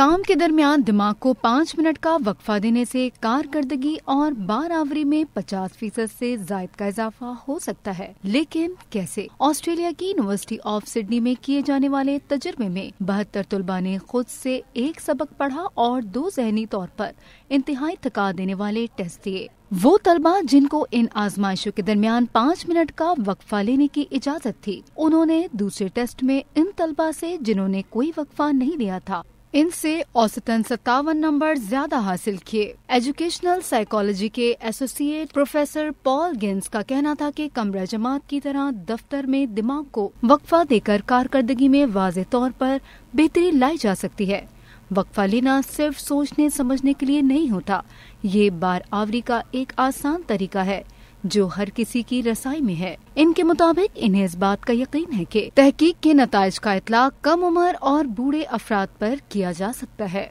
काम के दरमियान दिमाग को पाँच मिनट का वक्फा देने से कारकर्दगी और बारावरी में पचास फीसद ऐसी जायद का इजाफा हो सकता है लेकिन कैसे ऑस्ट्रेलिया की यूनिवर्सिटी ऑफ सिडनी में किए जाने वाले तजर्बे में बहत्तर तुलबा ने खुद से एक सबक पढ़ा और दो जहनी तौर पर इंतहाई थका देने वाले टेस्ट दिए वो तलबा जिनको इन आजमाइशों के दरमियान पाँच मिनट का वक्फा लेने की इजाज़त थी उन्होंने दूसरे टेस्ट में इन तलबा से जिन्होंने कोई वक्फा नहीं दिया था इनसे औसतन सत्तावन नंबर ज्यादा हासिल किए एजुकेशनल साइकोलॉजी के एसोसिएट प्रोफेसर पॉल गेंस का कहना था कि कमरा जमात की तरह दफ्तर में दिमाग को वक्फा देकर कारकर्दगी में वाज तौर पर बेहतरी लाई जा सकती है वक्फा लेना सिर्फ सोचने समझने के लिए नहीं होता ये बार आवरी का एक आसान तरीका है जो हर किसी की रसाई में है इनके मुताबिक इन्हें इस बात का यकीन है कि तहकीक के नतज का इतला कम उम्र और बूढ़े अफराद पर किया जा सकता है